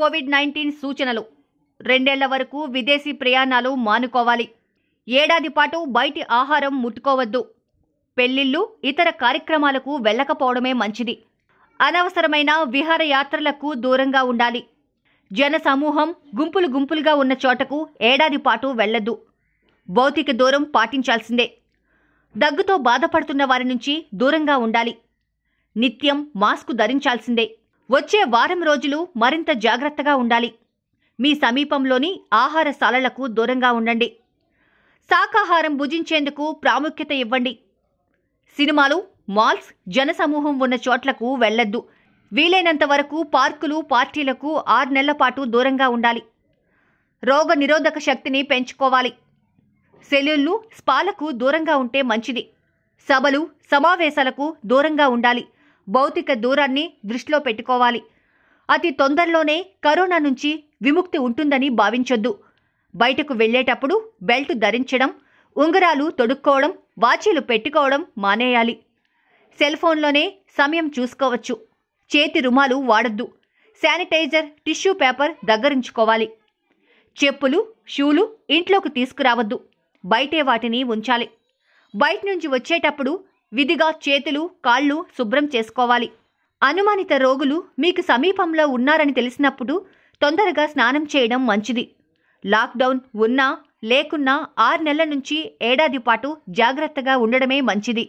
Covid nineteen సూచనలు రెండేళ్ల వరకు విదేశీ ప్రయాణాలు మానుకోవాలి ఏడాది పాటు బయటి ఆహారం ముట్టుకోవద్దు పెళ్లిళ్ళు ఇతర కార్యక్రమాలకు వెళ్ళకపోవడమే మంచిది అనవసరమైన విహారయాత్రలకు దూరంగా ఉండాలి జన సమూహం గుంపులు గుంపులుగా ఉన్న చోటకు ఏడాది పాటు వెళ్ళద్దు భౌతిక దూరం పాటించాల్సిందే దగ్గుతో బాధపడుతున్న వారి నుంచి దూరంగా ఉండాలి నిత్యం మాస్కు ధరించాల్సిందే వచ్చే వారం రోజులు మరింత జాగ్రత్తగా ఉండాలి మీ సమీపంలోని ఆహార ఆహారశాలలకు దూరంగా ఉండండి శాకాహారం భుజించేందుకు ప్రాముఖ్యత ఇవ్వండి సినిమాలు మాల్స్ జనసమూహం ఉన్న చోట్లకు వెళ్లొద్దు వీలైనంత వరకు పార్కులు పార్టీలకు ఆరు నెలల పాటు దూరంగా ఉండాలి రోగ నిరోధక శక్తిని పెంచుకోవాలి సెల్యుళ్ళు స్పాలకు దూరంగా ఉంటే మంచిది సభలు సమావేశాలకు దూరంగా ఉండాలి భౌతిక దూరాన్ని దృష్టిలో పెట్టుకోవాలి అతి తొందరలోనే కరోనా నుంచి విముక్తి ఉంటుందని భావించొద్దు బయటకు వెళ్ళేటప్పుడు బెల్ట్ ధరించడం ఉంగరాలు తొడుక్కోవడం వాచీలు పెట్టుకోవడం మానేయాలి సెల్ఫోన్లోనే సమయం చూసుకోవచ్చు చేతి రుమాలు వాడద్దు శానిటైజర్ టిష్యూ పేపర్ దగ్గరించుకోవాలి చెప్పులు షూలు ఇంట్లోకి తీసుకురావద్దు బయటే వాటిని ఉంచాలి బయట నుంచి వచ్చేటప్పుడు విధిగా చేతులు కాళ్ళు శుభ్రం చేసుకోవాలి అనుమానిత రోగులు మీకు సమీపంలో ఉన్నారని తెలిసినప్పుడు తొందరగా స్నానం చేయడం మంచిది లాక్డౌన్ ఉన్నా లేకున్నా ఆరు నెలల నుంచి ఏడాది పాటు జాగ్రత్తగా ఉండడమే మంచిది